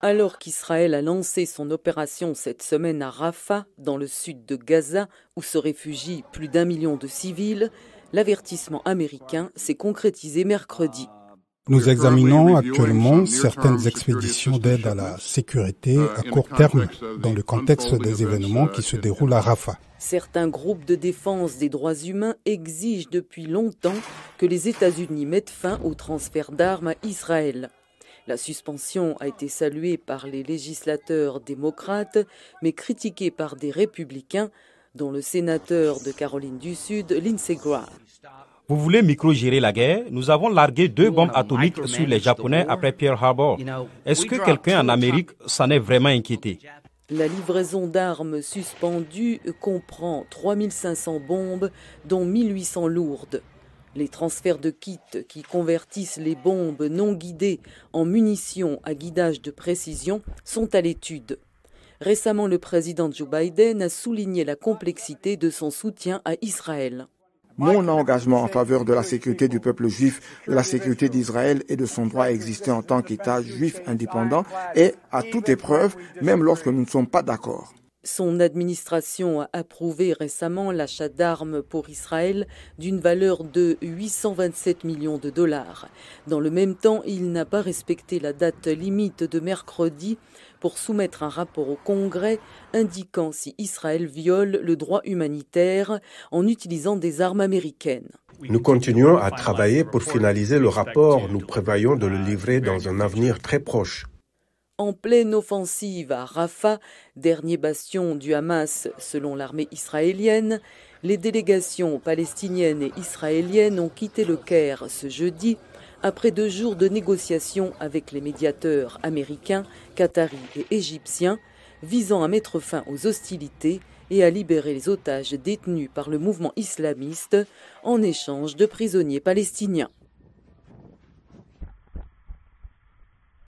Alors qu'Israël a lancé son opération cette semaine à Rafah, dans le sud de Gaza, où se réfugient plus d'un million de civils, l'avertissement américain s'est concrétisé mercredi. Nous examinons actuellement certaines expéditions d'aide à la sécurité à court terme dans le contexte des événements qui se déroulent à Rafah. Certains groupes de défense des droits humains exigent depuis longtemps que les États-Unis mettent fin au transfert d'armes à Israël. La suspension a été saluée par les législateurs démocrates, mais critiquée par des républicains, dont le sénateur de Caroline du Sud, Lindsey Graham. Vous voulez micro-gérer la guerre Nous avons largué deux bombes atomiques sur les Japonais après Pearl Harbor. Est-ce que quelqu'un en Amérique s'en est vraiment inquiété La livraison d'armes suspendues comprend 3500 bombes, dont 1800 lourdes. Les transferts de kits qui convertissent les bombes non guidées en munitions à guidage de précision sont à l'étude. Récemment, le président Joe Biden a souligné la complexité de son soutien à Israël. Mon engagement en faveur de la sécurité du peuple juif, de la sécurité d'Israël et de son droit à exister en tant qu'État juif indépendant est à toute épreuve, même lorsque nous ne sommes pas d'accord. Son administration a approuvé récemment l'achat d'armes pour Israël d'une valeur de 827 millions de dollars. Dans le même temps, il n'a pas respecté la date limite de mercredi pour soumettre un rapport au Congrès indiquant si Israël viole le droit humanitaire en utilisant des armes américaines. Nous continuons à travailler pour finaliser le rapport. Nous prévoyons de le livrer dans un avenir très proche en pleine offensive à Rafah, dernier bastion du Hamas selon l'armée israélienne, les délégations palestiniennes et israéliennes ont quitté le Caire ce jeudi après deux jours de négociations avec les médiateurs américains, qataris et égyptiens visant à mettre fin aux hostilités et à libérer les otages détenus par le mouvement islamiste en échange de prisonniers palestiniens.